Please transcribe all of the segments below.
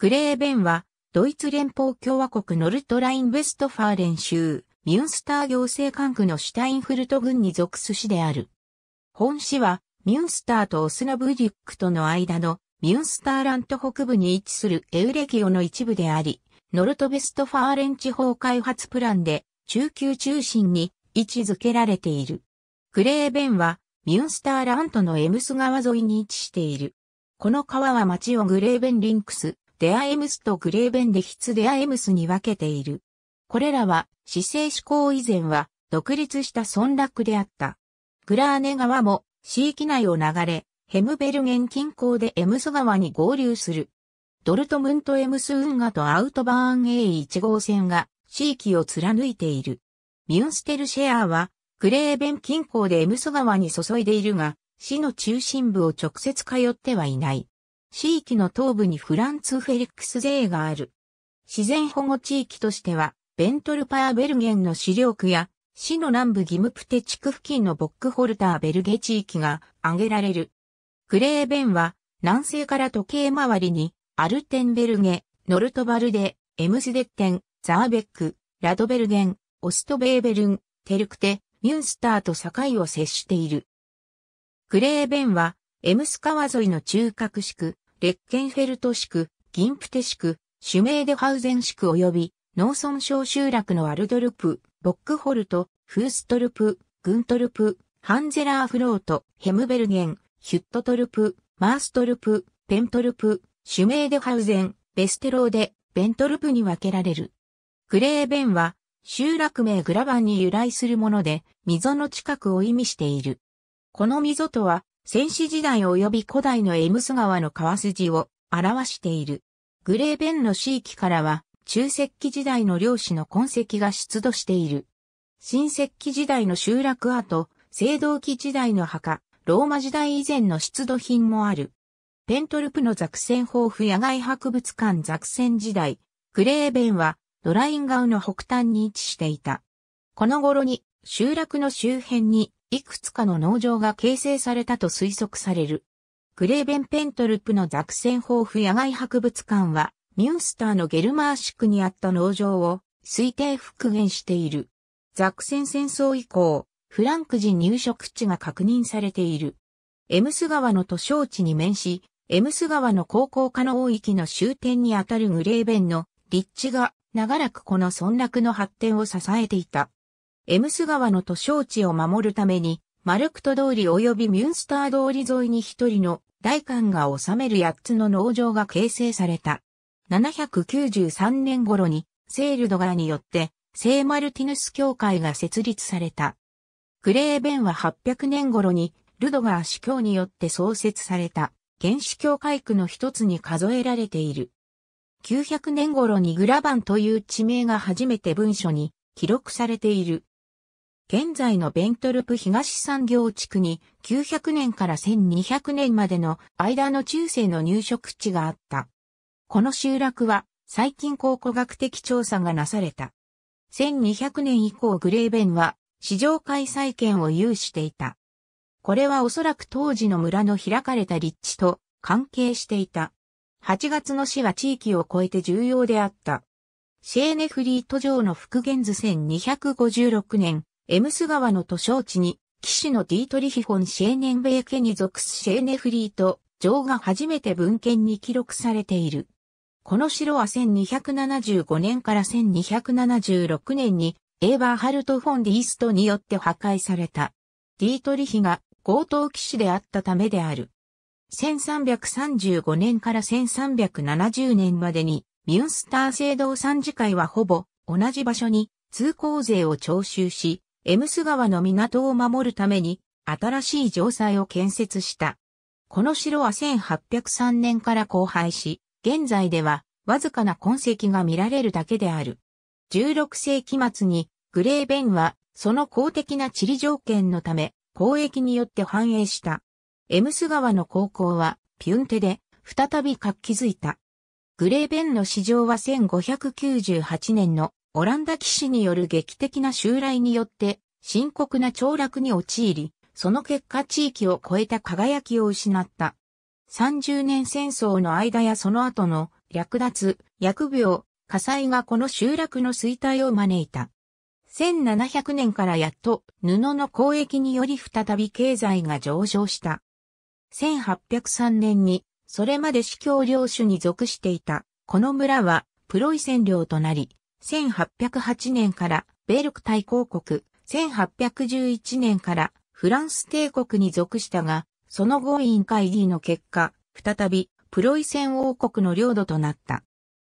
グレーベンは、ドイツ連邦共和国ノルトライン・ウェストファーレン州、ミュンスター行政管区のシュタインフルト郡に属す市である。本市は、ミュンスターとオスナブリュックとの間のミュンスターラント北部に位置するエウレキオの一部であり、ノルトベストファーレン地方開発プランで中級中心に位置づけられている。グレーベンはミュンスターラントのエムス川沿いに位置している。この川は町をグレーベンリンクス、デアエムスとグレーベンデヒツデアエムスに分けている。これらは、市政志向以前は、独立した村落であった。グラーネ川も、市域内を流れ、ヘムベルゲン近郊でエムス川に合流する。ドルトムントエムス運河とアウトバーン A1 号線が地域を貫いている。ミュンステルシェアはグレーベン近郊でエムス川に注いでいるが、市の中心部を直接通ってはいない。地域の東部にフランツ・フェリックス税がある。自然保護地域としては、ベントルパーベルゲンの資料区や、市の南部ギムプテ地区付近のボックホルターベルゲ地域が挙げられる。クレーベンは、南西から時計回りに、アルテンベルゲ、ノルトバルデ、エムスデッテン、ザーベック、ラドベルゲン、オストベーベルン、テルクテ、ミュンスターと境を接している。クレーベンは、エムス川沿いの中核地区、レッケンフェルト市区、ギンプテ市区、シュメーデハウゼン市区及び、農村小集落のアルドルプ、ボックホルト、フーストルプ、グントルプ、ハンゼラーフロート、ヘムベルゲン、ヒュットトルプ、マーストルプ、ペントルプ、シュメーデハウゼン、ベステローデ、ベントルプに分けられる。グレーベンは、集落名グラバンに由来するもので、溝の近くを意味している。この溝とは、先史時代及び古代のエムス川の川筋を表している。グレーベンの地域からは、中石器時代の漁師の痕跡が出土している。新石器時代の集落跡、青銅器時代の墓、ローマ時代以前の出土品もある。ペントルプの作戦豊富野外博物館作戦時代、グレーベンはドライン川の北端に位置していた。この頃に集落の周辺にいくつかの農場が形成されたと推測される。グレーベンペントルプのザクセンホーフ野外博物館は、ミュンスターのゲルマーシクにあった農場を推定復元している。ザクセン戦争以降、フランク人入植地が確認されている。エムス川の都市地に面し、エムス川の高校化の大域の終点にあたるグレーベンの立地が長らくこの村落の発展を支えていた。エムス川の都商地を守るために、マルクト通り及びミュンスター通り沿いに一人の大官が治める八つの農場が形成された。793年頃に、セールドガーによって、聖マルティヌス教会が設立された。クレーベンは800年頃に、ルドガー司教によって創設された、原始教会区の一つに数えられている。900年頃にグラバンという地名が初めて文書に記録されている。現在のベントルプ東産業地区に900年から1200年までの間の中世の入植地があった。この集落は最近考古学的調査がなされた。1200年以降グレーベンは市場開催権を有していた。これはおそらく当時の村の開かれた立地と関係していた。8月の死は地域を超えて重要であった。シェーネフリート城の復元図1256年、エムス川の都書地に、騎士のディートリヒフォン・シェーネンベーケに属すシェーネフリート城が初めて文献に記録されている。この城は1275年から1276年にエーバーハルト・フォン・ディーストによって破壊された。ディートリヒが強盗騎士であったためである。1335年から1370年までにミュンスター制度参事会はほぼ同じ場所に通行税を徴収し、エムス川の港を守るために新しい城塞を建設した。この城は1803年から荒廃し、現在ではわずかな痕跡が見られるだけである。16世紀末にグレーベンはその公的な地理条件のため交易によって繁栄した。エムス川の高校はピュンテで再び活気づいた。グレーベンの市場は1598年のオランダ騎士による劇的な襲来によって深刻な凋落に陥り、その結果地域を超えた輝きを失った。30年戦争の間やその後の略奪、疫病、火災がこの集落の衰退を招いた。1700年からやっと布の交易により再び経済が上昇した。1803年にそれまで司教領主に属していたこの村はプロイセン領となり、1808年からベルク大公国、1811年からフランス帝国に属したが、その後委員会議の結果、再びプロイセン王国の領土となった。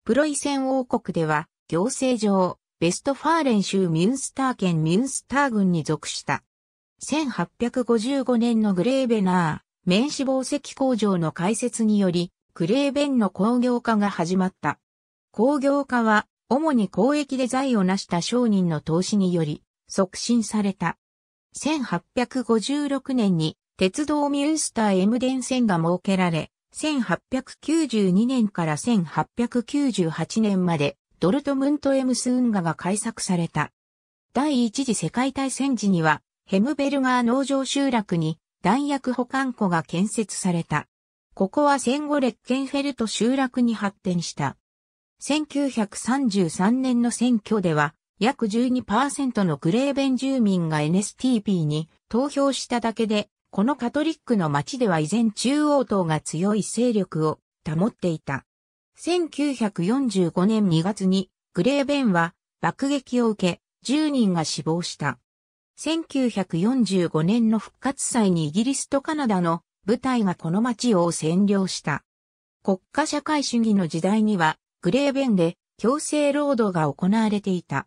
プロイセン王国では、行政上、ベストファーレン州ミュンスター県ミュンスター郡に属した。1855年のグレーベナー、面死宝石工場の開設により、グレーベンの工業化が始まった。工業化は主に交易で財を成した商人の投資により、促進された。1856年に鉄道ミュースターエムデン線が設けられ、1892年から1898年までドルトムントエムス運河が開削された。第一次世界大戦時にはヘムベルガー農場集落に弾薬保管庫が建設された。ここは戦後レッケンフェルト集落に発展した。1933年の選挙では、約12%のグレーベン住民が NSTP に投票しただけで、このカトリックの街では依然中央党が強い勢力を保っていた。1945年2月にグレーベンは爆撃を受け10人が死亡した。1945年の復活祭にイギリスとカナダの部隊がこの街を占領した。国家社会主義の時代にはグレーベンで強制労働が行われていた。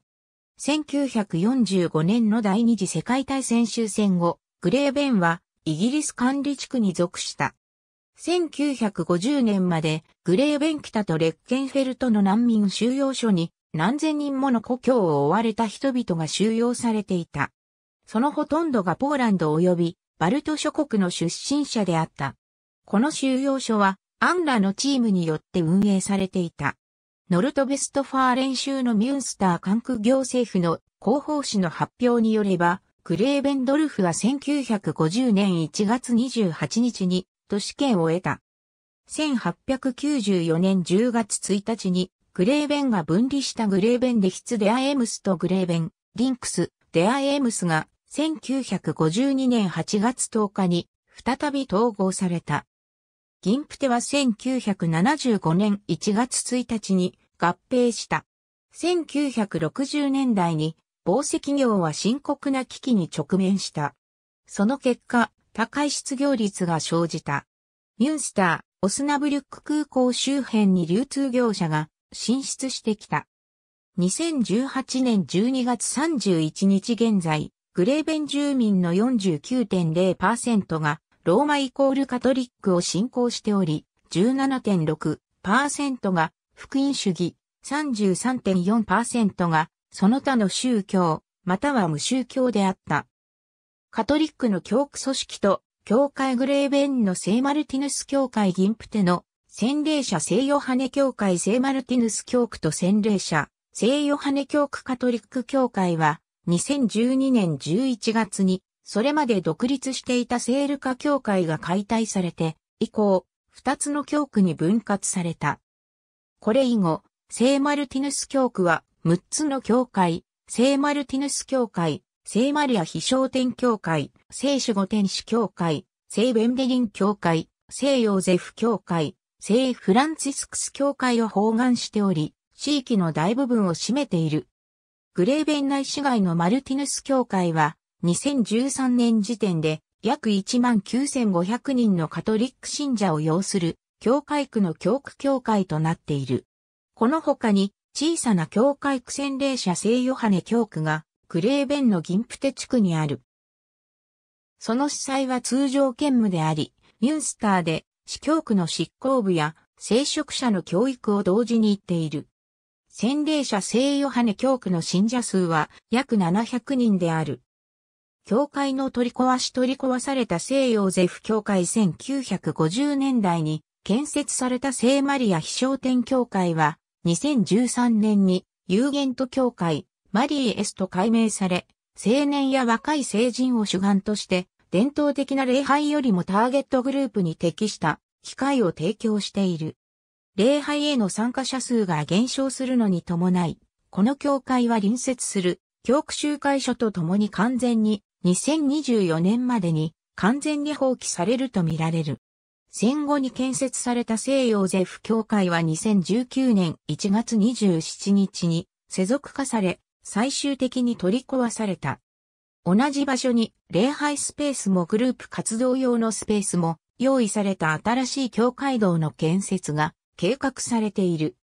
1945年の第二次世界大戦終戦後、グレーベンはイギリス管理地区に属した。1950年までグレーベン北とレッケンフェルトの難民収容所に何千人もの故郷を追われた人々が収容されていた。そのほとんどがポーランド及びバルト諸国の出身者であった。この収容所はアンラのチームによって運営されていた。ノルトベストファー練習のミュンスター管区行政府の広報誌の発表によれば、クレーベンドルフは1950年1月28日に都市圏を得た。1894年10月1日にグレーベンが分離したグレーベンデヒツデアエムスとグレーベン、リンクス、デアエムスが1952年8月10日に再び統合された。銀プテは1975年1月1日に合併した。1960年代に紡績業は深刻な危機に直面した。その結果、高い失業率が生じた。ミュンスター、オスナブリュック空港周辺に流通業者が進出してきた。2018年12月31日現在、グレーベン住民の49.0%がローマイコールカトリックを信仰しており、17.6%が福音主義、33.4%がその他の宗教、または無宗教であった。カトリックの教区組織と、教会グレーベンの聖マルティヌス教会ギンプテの洗礼者聖ヨハネ教会聖マルティヌス教区と洗礼者聖ヨハネ教区カトリック教会は2012年11月にそれまで独立していたセール化協会が解体されて、以降、二つの教区に分割された。これ以後、聖マルティヌス教区は、六つの教会、聖マルティヌス教会、聖マリア飛翔天教会、聖守護天使教会、聖ベンデリン教会、聖ヨーゼフ教会、聖フランチスクス教会を包含しており、地域の大部分を占めている。グレーベン内市街のマルティヌス教会は、2013年時点で約19,500人のカトリック信者を要する教会区の教区教会となっている。この他に小さな教会区洗礼者聖ヨハネ教区がクレーベンのギンプテ地区にある。その司祭は通常兼務であり、ミュンスターで司教区の執行部や聖職者の教育を同時に行っている。洗礼者聖ヨハネ教区の信者数は約700人である。教会の取り壊し取り壊された聖ヨーゼフ教会1950年代に建設された聖マリア飛翔天教会は2013年にユーゲント教会マリーエスと改名され、青年や若い成人を主眼として伝統的な礼拝よりもターゲットグループに適した機会を提供している。礼拝への参加者数が減少するのに伴い、この教会は隣接する教区集会所と共に完全に2024年までに完全に放棄されるとみられる。戦後に建設された西洋ゼフ協会は2019年1月27日に世俗化され、最終的に取り壊された。同じ場所に礼拝スペースもグループ活動用のスペースも用意された新しい教会堂の建設が計画されている。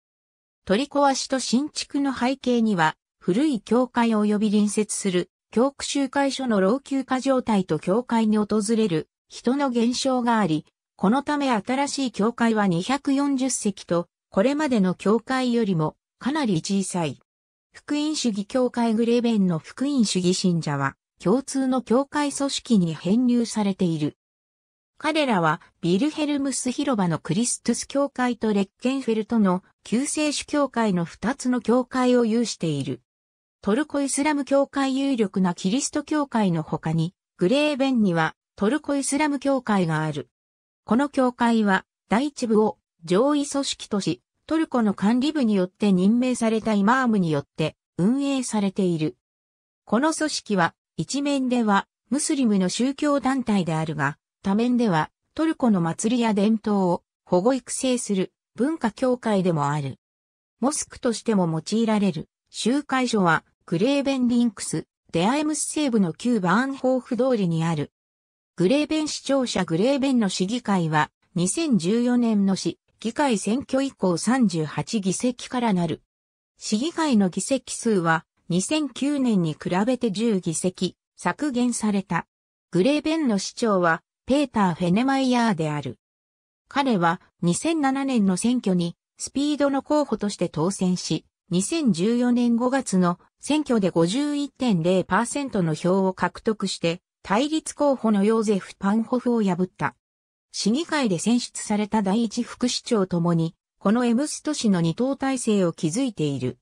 取り壊しと新築の背景には古い教会及び隣接する教区集会所の老朽化状態と教会に訪れる人の減少があり、このため新しい教会は240席と、これまでの教会よりもかなり小さい。福音主義教会グレーベンの福音主義信者は、共通の教会組織に編入されている。彼らは、ビルヘルムス広場のクリストス教会とレッケンフェルトの救世主教会の二つの教会を有している。トルコイスラム教会有力なキリスト教会の他に、グレーベンにはトルコイスラム教会がある。この教会は第一部を上位組織とし、トルコの管理部によって任命されたイマームによって運営されている。この組織は一面ではムスリムの宗教団体であるが、多面ではトルコの祭りや伝統を保護育成する文化協会でもある。モスクとしても用いられる集会所はグレーベンリンクス、デアエムス西部の旧バーンホーフ通りにある。グレーベン市庁舎グレーベンの市議会は、2014年の市議会選挙以降38議席からなる。市議会の議席数は、2009年に比べて10議席削減された。グレーベンの市長は、ペーター・フェネマイヤーである。彼は2007年の選挙にスピードの候補として当選し、2014年5月の選挙で51.0%の票を獲得して、対立候補のヨーゼフ・パンホフを破った。市議会で選出された第一副市長ともに、このエムスト市の二党体制を築いている。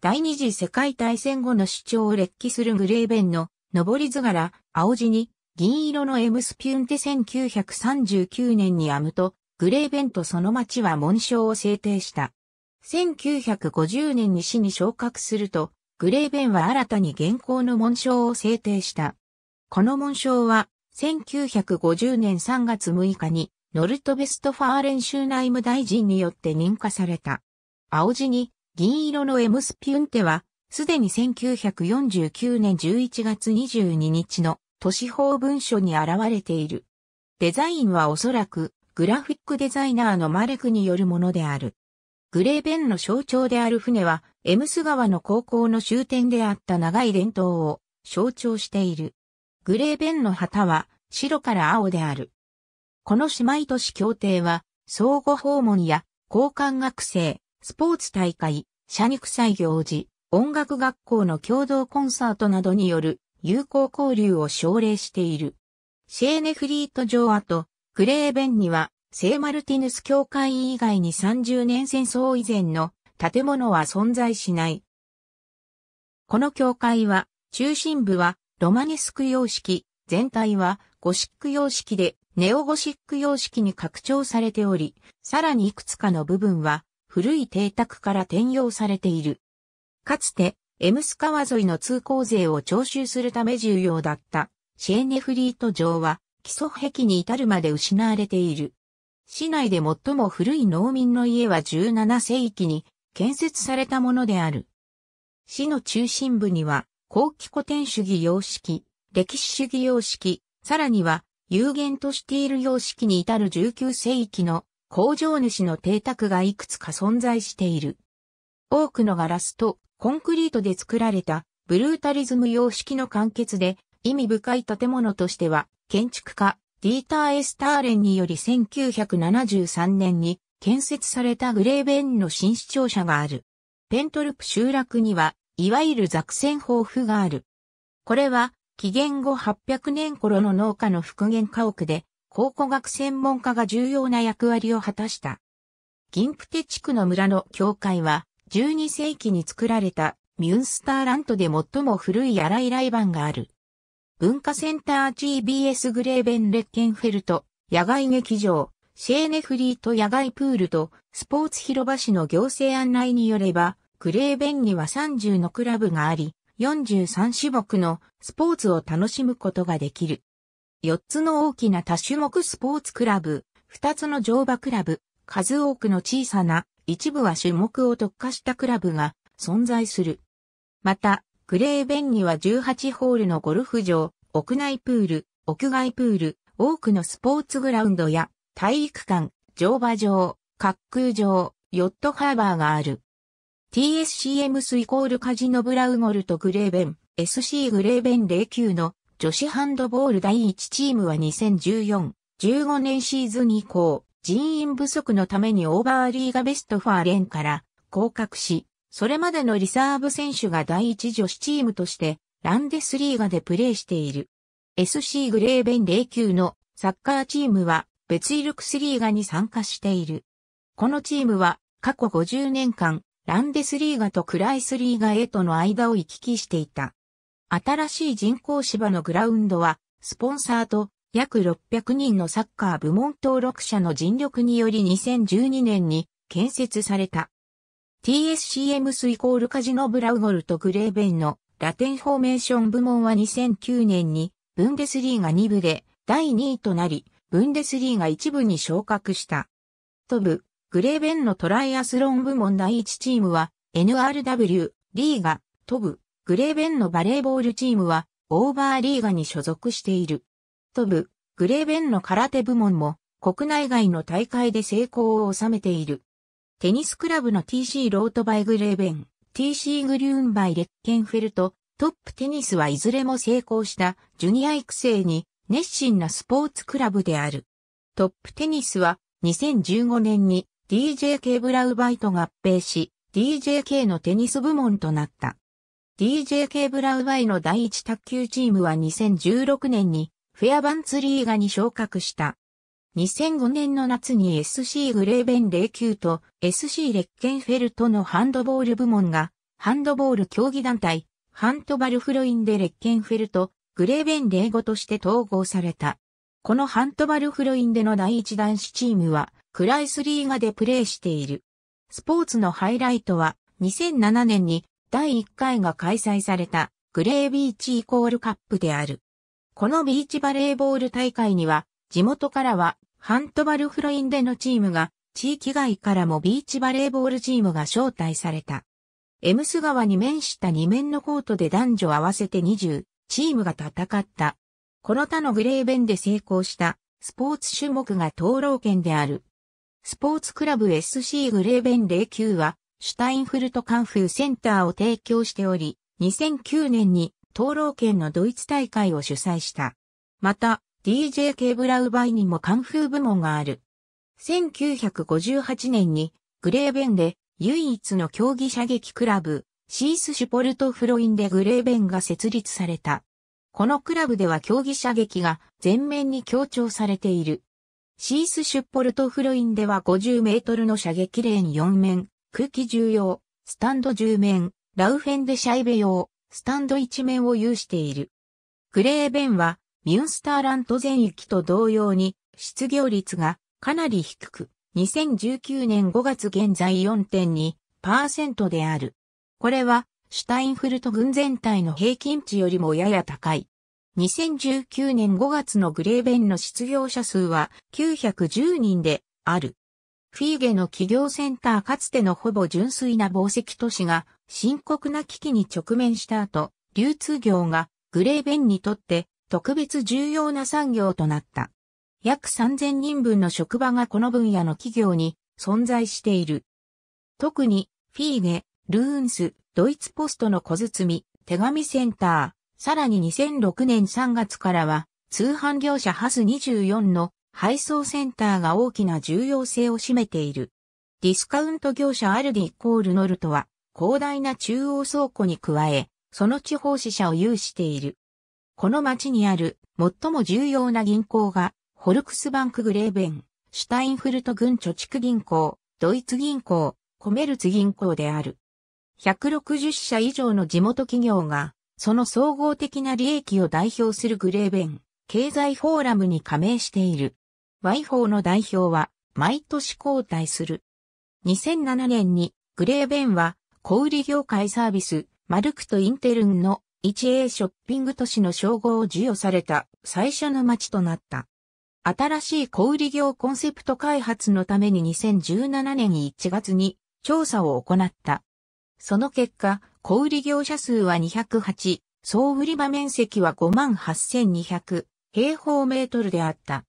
第二次世界大戦後の市長を列記するグレーベンの、上り図柄、青地に、銀色のエムスピュンテ1939年に編むと、グレーベンとその町は紋章を制定した。1950年に市に昇格すると、グレーベンは新たに現行の紋章を制定した。この紋章は、1950年3月6日に、ノルトベストファーレン州内務大臣によって認可された。青地に、銀色のエムスピュンテは、すでに1949年11月22日の都市法文書に現れている。デザインはおそらくグラフィックデザイナーのマレクによるものである。グレーベンの象徴である船は、エムス川の高校の終点であった長い伝統を象徴している。グレーベンの旗は白から青である。この姉妹都市協定は、相互訪問や交換学生、スポーツ大会、社肉祭行事、音楽学校の共同コンサートなどによる友好交流を奨励している。シェーネフリート城跡、グレーベンには聖マルティヌス教会以外に30年戦争以前の建物は存在しない。この教会は、中心部はロマネスク様式、全体はゴシック様式でネオゴシック様式に拡張されており、さらにいくつかの部分は古い邸宅から転用されている。かつて、エムス川沿いの通行税を徴収するため重要だったシェーネフリート城は基礎壁に至るまで失われている。市内で最も古い農民の家は17世紀に建設されたものである。市の中心部には、後期古典主義様式、歴史主義様式、さらには有限としている様式に至る19世紀の工場主の邸宅がいくつか存在している。多くのガラスとコンクリートで作られたブルータリズム様式の完結で意味深い建物としては建築家、ディーター・エスターレンにより1973年に建設されたグレーベンの新市庁舎がある。ペントルプ集落には、いわゆるザクセン豊富がある。これは、紀元後800年頃の農家の復元家屋で、考古学専門家が重要な役割を果たした。ギンプテ地区の村の教会は、12世紀に作られたミュンスターラントで最も古いアライライバンがある。文化センター GBS グレーベンレッケンフェルト、野外劇場、シェーネフリート野外プールとスポーツ広場市の行政案内によれば、グレーベンには30のクラブがあり、43種目のスポーツを楽しむことができる。4つの大きな多種目スポーツクラブ、2つの乗馬クラブ、数多くの小さな一部は種目を特化したクラブが存在する。また、グレーベンには18ホールのゴルフ場、屋内プール、屋外プール、多くのスポーツグラウンドや体育館、乗馬場、滑空場、ヨットハーバーがある。TSCM スイコールカジノブラウゴルとグレーベン、SC グレーベン09の女子ハンドボール第1チームは2014、15年シーズン以降、人員不足のためにオーバーリーガベストファーレンから降格し、それまでのリサーブ選手が第一女子チームとして、ランデスリーガでプレーしている。SC グレーベン09のサッカーチームは、別イルクスリーガに参加している。このチームは、過去50年間、ランデスリーガとクライスリーガへとの間を行き来していた。新しい人工芝のグラウンドは、スポンサーと約600人のサッカー部門登録者の尽力により2012年に建設された。TSCMS イコールカジノブラウゴルとグレーベンのラテンフォーメーション部門は2009年にブンデスリーが2部で第2位となり、ブンデスリーが1部に昇格した。トブ、グレーベンのトライアスロン部門第1チームは NRW、リーガ、トブ、グレーベンのバレーボールチームはオーバーリーガに所属している。トブ、グレーベンの空手部門も国内外の大会で成功を収めている。テニスクラブの TC ロートバイグレーベン、TC グリューンバイレッケンフェルト、トップテニスはいずれも成功したジュニア育成に熱心なスポーツクラブである。トップテニスは2015年に DJK ブラウバイと合併し、DJK のテニス部門となった。DJK ブラウバイの第一卓球チームは2016年にフェアバンツリーガに昇格した。2005年の夏に SC グレーベン09と SC レッケンフェルトのハンドボール部門が、ハンドボール競技団体、ハントバルフロインでレッケンフェルト、グレーベン05として統合された。このハントバルフロインでの第一男子チームは、クライスリーガでプレーしている。スポーツのハイライトは、2007年に第1回が開催されたグレービーチイコールカップである。このビーチバレーボール大会には地元からは、ハントバルフロインでのチームが、地域外からもビーチバレーボールチームが招待された。エムス川に面した2面のコートで男女合わせて20チームが戦った。この他のグレーベンで成功したスポーツ種目が灯籠圏である。スポーツクラブ SC グレーベン09は、シュタインフルトカンフーセンターを提供しており、2009年に灯籠圏のドイツ大会を主催した。また、DJ ケブラウバイにもカンフー部門がある。1958年にグレーベンで唯一の競技射撃クラブ、シースシュポルトフロインでグレーベンが設立された。このクラブでは競技射撃が全面に強調されている。シースシュポルトフロインでは50メートルの射撃レーン4面、空気重要、スタンド10面、ラウフェンでシャイベ用、スタンド1面を有している。グレーベンはミュンスターラント全域と同様に、失業率がかなり低く、2019年5月現在4.2%である。これは、シュタインフルト軍全体の平均値よりもやや高い。2019年5月のグレーベンの失業者数は910人である。フィーゲの企業センターかつてのほぼ純粋な紡績都市が深刻な危機に直面した後、流通業がグレーベンにとって特別重要な産業となった。約3000人分の職場がこの分野の企業に存在している。特に、フィーゲ、ルーンス、ドイツポストの小包、手紙センター、さらに2006年3月からは、通販業者ハス24の配送センターが大きな重要性を占めている。ディスカウント業者アルディイコールノルトは、広大な中央倉庫に加え、その地方支社を有している。この町にある最も重要な銀行が、ホルクスバンクグレーベン、シュタインフルト郡貯蓄銀行、ドイツ銀行、コメルツ銀行である。160社以上の地元企業が、その総合的な利益を代表するグレーベン、経済フォーラムに加盟している。ワイーの代表は、毎年交代する。2007年に、グレーベンは、小売業界サービス、マルクとインテルンの 1A ショッピング都市の称号を授与された最初の街となった。新しい小売業コンセプト開発のために2017年1月に調査を行った。その結果、小売業者数は208、総売場面積は58,200平方メートルであった。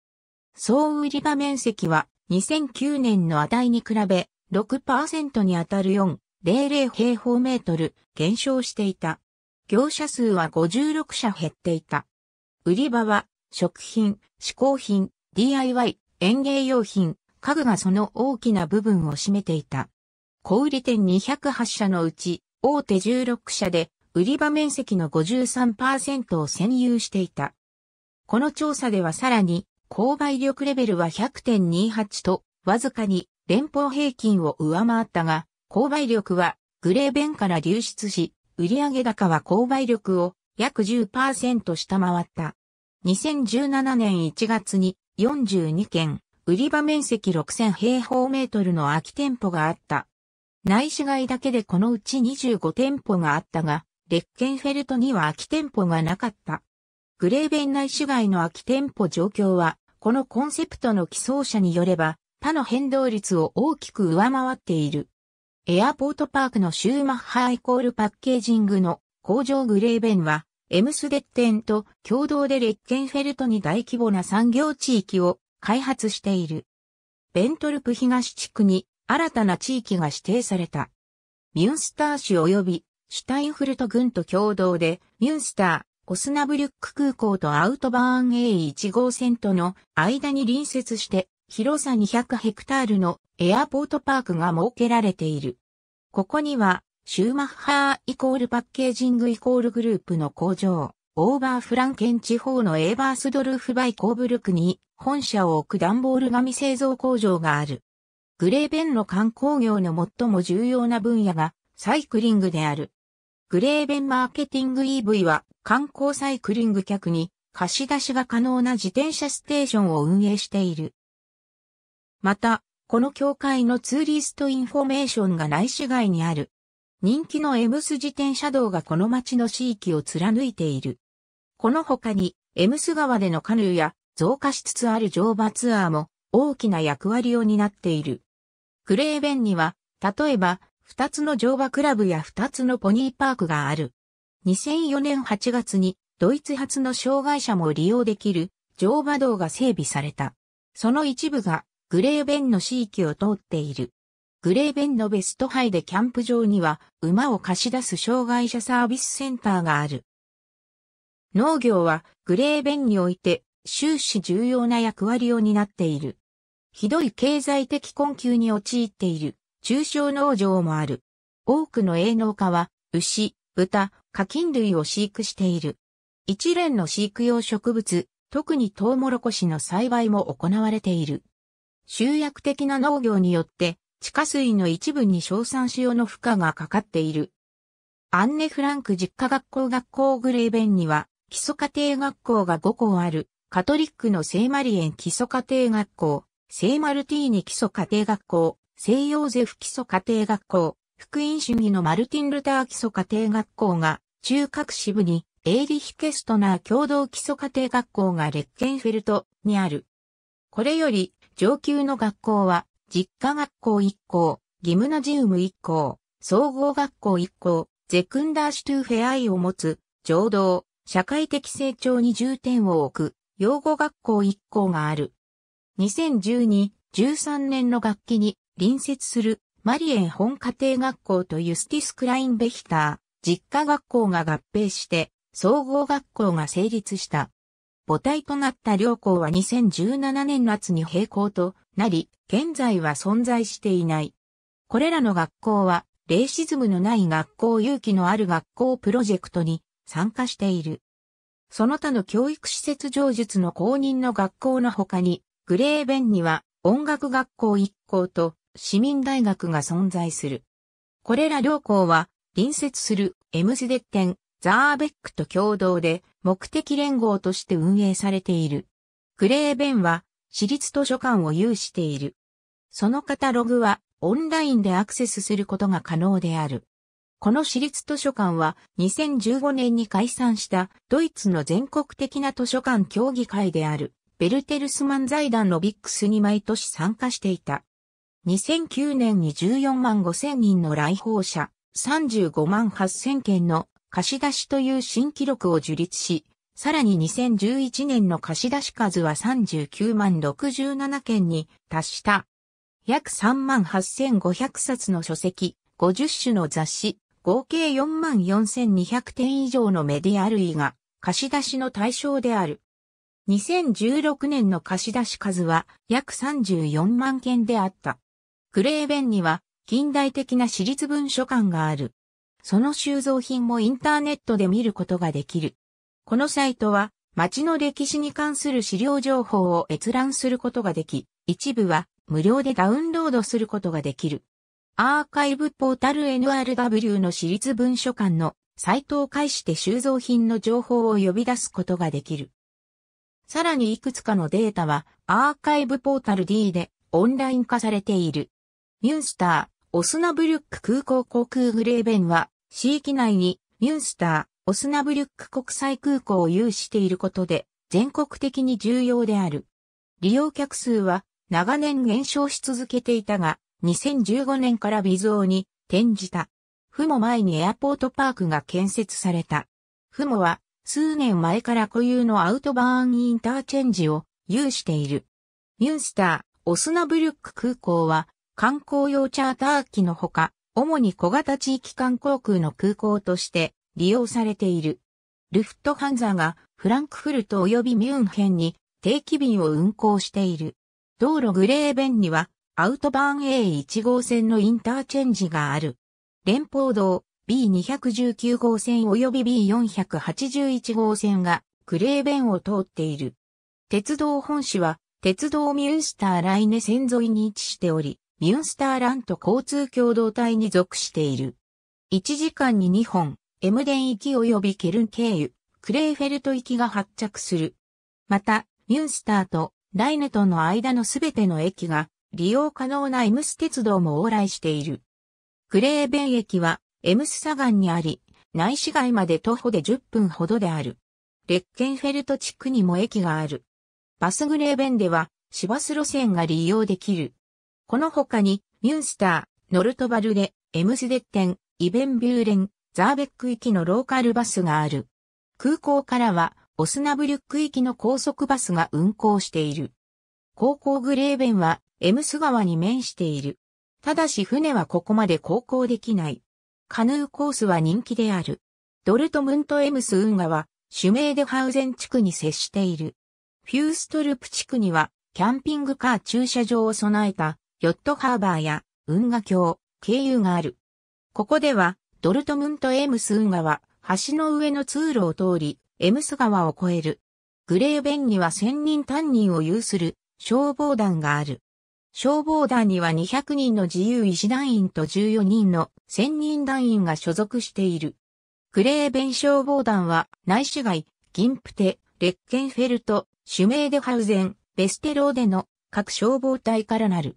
総売場面積は2009年の値に比べ6%に当たる400平方メートル減少していた。業者数は56社減っていた。売り場は、食品、嗜好品、DIY、園芸用品、家具がその大きな部分を占めていた。小売店208社のうち、大手16社で、売り場面積の53%を占有していた。この調査ではさらに、購買力レベルは100.28と、わずかに連邦平均を上回ったが、購買力はグレーベンから流出し、売上高は購買力を約10%下回った。2017年1月に42件、売り場面積6000平方メートルの空き店舗があった。内市街だけでこのうち25店舗があったが、レッケンフェルトには空き店舗がなかった。グレーベン内市街の空き店舗状況は、このコンセプトの寄贈者によれば、他の変動率を大きく上回っている。エアポートパークのシューマッハイコールパッケージングの工場グレーベンは、エムスデッテンと共同でレッケンフェルトに大規模な産業地域を開発している。ベントルプ東地区に新たな地域が指定された。ミュンスター市及びシュタインフルト郡と共同で、ミュンスター、オスナブリュック空港とアウトバーン A1 号線との間に隣接して、広さ200ヘクタールのエアポートパークが設けられている。ここには、シューマッハーイコールパッケージングイコールグループの工場、オーバーフランケン地方のエーバースドルフバイコーブルクに本社を置く段ボール紙製造工場がある。グレーベンの観光業の最も重要な分野がサイクリングである。グレーベンマーケティング EV は観光サイクリング客に貸し出しが可能な自転車ステーションを運営している。また、この教会のツーリストインフォメーションが内市街にある。人気のエムス自転車道がこの町の地域を貫いている。この他に、エムス川でのカヌーや増加しつつある乗馬ツアーも大きな役割を担っている。クレーベンには、例えば、二つの乗馬クラブや二つのポニーパークがある。2004年8月に、ドイツ発の障害者も利用できる乗馬道が整備された。その一部がグレーベンの地域を通っている。グレーベンのベストハイでキャンプ場には馬を貸し出す障害者サービスセンターがある。農業はグレーベンにおいて終始重要な役割を担っている。ひどい経済的困窮に陥っている中小農場もある。多くの営農家は牛、豚、花菌類を飼育している。一連の飼育用植物、特にトウモロコシの栽培も行われている。集約的な農業によって、地下水の一部に硝酸塩の負荷がかかっている。アンネ・フランク実家学校学校グレーベンには、基礎家庭学校が5校ある、カトリックの聖マリエン基礎家庭学校、聖マルティーニ基礎家庭学校、聖ヨーゼフ基礎家庭学校、福音主義のマルティン・ルター基礎家庭学校が、中核支部に、エーリヒ・ケストナー共同基礎家庭学校がレッケンフェルトにある。これより、上級の学校は、実家学校1校、ギムナジウム1校、総合学校1校、ゼクンダーシュトゥフェアイを持つ、浄土、社会的成長に重点を置く、養護学校1校がある。2012-13年の学期に隣接するマリエン本家庭学校とユスティス・クラインベヒター、実家学校が合併して、総合学校が成立した。母体となった両校は2017年夏に閉校となり、現在は存在していない。これらの学校は、レイシズムのない学校勇気のある学校プロジェクトに参加している。その他の教育施設上述の公認の学校の他に、グレーベンには音楽学校1校と市民大学が存在する。これら両校は隣接するエムズデッテンザーベックと共同で目的連合として運営されている。クレーベンは私立図書館を有している。そのカタログはオンラインでアクセスすることが可能である。この私立図書館は2015年に解散したドイツの全国的な図書館協議会であるベルテルスマン財団のビックスに毎年参加していた。2009年に14万5千人の来訪者、35万8千件の貸し出しという新記録を樹立し、さらに2011年の貸し出し数は39万67件に達した。約3万8500冊の書籍、50種の雑誌、合計4万4200点以上のメディア類が貸し出しの対象である。2016年の貸し出し数は約34万件であった。クレーベンには近代的な私立文書館がある。その収蔵品もインターネットで見ることができる。このサイトは、町の歴史に関する資料情報を閲覧することができ、一部は無料でダウンロードすることができる。アーカイブポータル NRW の私立文書館のサイトを介して収蔵品の情報を呼び出すことができる。さらにいくつかのデータはアーカイブポータル D でオンライン化されている。ミュンスター、オスナブルック空港航空グレーベンは市域内にミュンスター、オスナブリュック国際空港を有していることで、全国的に重要である。利用客数は長年減少し続けていたが、2015年から微増に転じた。フモ前にエアポートパークが建設された。フモは数年前から固有のアウトバーンインターチェンジを有している。ミュンスター、オスナブリュック空港は観光用チャーター機のほか、主に小型地域間航空の空港として利用されている。ルフトハンザがフランクフルト及びミュンヘンに定期便を運航している。道路グレーベンにはアウトバーン A1 号線のインターチェンジがある。連邦道 B219 号線及び B481 号線がグレーベンを通っている。鉄道本市は鉄道ミュースターライネ線沿いに位置しており、ミュンスターラント交通共同体に属している。1時間に2本、エムデン行き及びケルン経由、クレーフェルト行きが発着する。また、ミュンスターとライネとの間のすべての駅が利用可能なエムス鉄道も往来している。クレーベン駅はエムス砂岩にあり、内市街まで徒歩で10分ほどである。レッケンフェルト地区にも駅がある。バスグレーベンでは市バス路線が利用できる。この他に、ミュンスター、ノルトバルレ、エムスデッテン、イベンビューレン、ザーベック行きのローカルバスがある。空港からは、オスナブリュック行きの高速バスが運行している。高校グレーベンは、エムス川に面している。ただし船はここまで航行できない。カヌーコースは人気である。ドルトムントエムス運河は、シュメーデハウゼン地区に接している。フューストルプ地区には、キャンピングカー駐車場を備えたヨットハーバーや運河橋、経由がある。ここでは、ドルトムント・エムス運河は、橋の上の通路を通り、エムス川を越える。グレーベンには千人単人を有する消防団がある。消防団には200人の自由医師団員と14人の千人団員が所属している。グレーベン消防団は内市街、銀プテ、レッケンフェルト、シュメーデハウゼン、ベステローデの各消防隊からなる。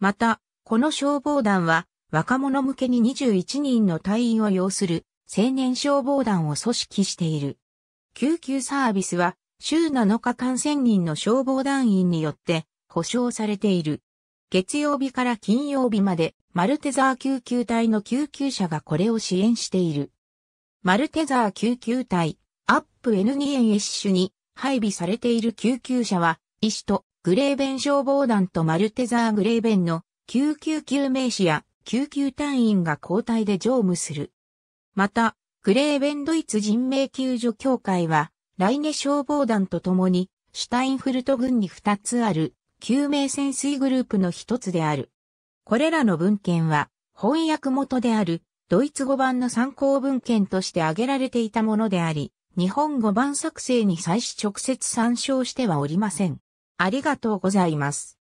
また、この消防団は若者向けに21人の隊員を要する青年消防団を組織している。救急サービスは週7日間1000人の消防団員によって保障されている。月曜日から金曜日までマルテザー救急隊の救急車がこれを支援している。マルテザー救急隊アップ N2 エッシュに配備されている救急車は医師とグレーベン消防団とマルテザー・グレーベンの救急救命士や救急隊員が交代で乗務する。また、グレーベンドイツ人命救助協会は、ライネ消防団と共に、シュタインフルト軍に2つある、救命潜水グループの一つである。これらの文献は、翻訳元である、ドイツ語版の参考文献として挙げられていたものであり、日本語版作成に際し直接参照してはおりません。ありがとうございます。